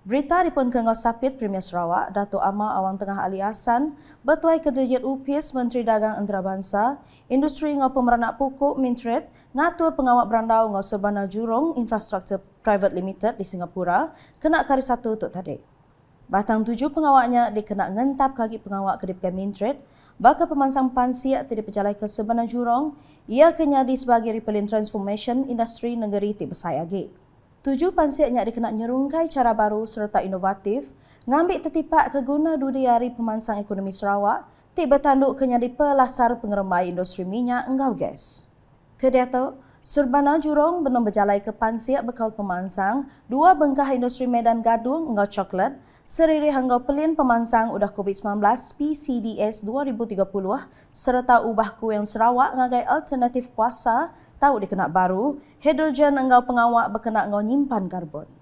Berita di Pengkengau Sapit, Premier Sarawak, Datuk Ama Awang Tengah Ali Hassan, Betuai Kederjit UPIS, Menteri Dagang Antarabangsa, Industri Ngau Pemeranak Pukuk, Mintret, ngatur pengawak berandau Ngau Serbana Jurong, Infrastructure Private Limited di Singapura, kena kari satu untuk tadi. Batang tujuh pengawaknya dikena ngentap kaki pengawak kedip ke Mintret, bakal pemansang pansi yang tidak berjalan ke Serbana Jurong, ia kenyadi sebagai repelin transformation industri negeri tipe saya agak tujuh pansiat nyak dikenak nyerungkai cara baru serta inovatif, ngambil tetipak keguna dudi hari pemansang ekonomi Sarawak, tik bertanduk kenyari pelasar pengeremai industri minyak engau gas. tu, Surbana Jurong benar berjalan ke pansiat bekal pemansang, dua bengkah industri medan gadung enggau coklat, seriri hanggau pelin pemansang udah COVID-19 PCDS 2030 serta ubah kuing Sarawak ngagai alternatif kuasa tahu dia baru, hidrogen engkau pengawak berkena engkau nyimpan karbon.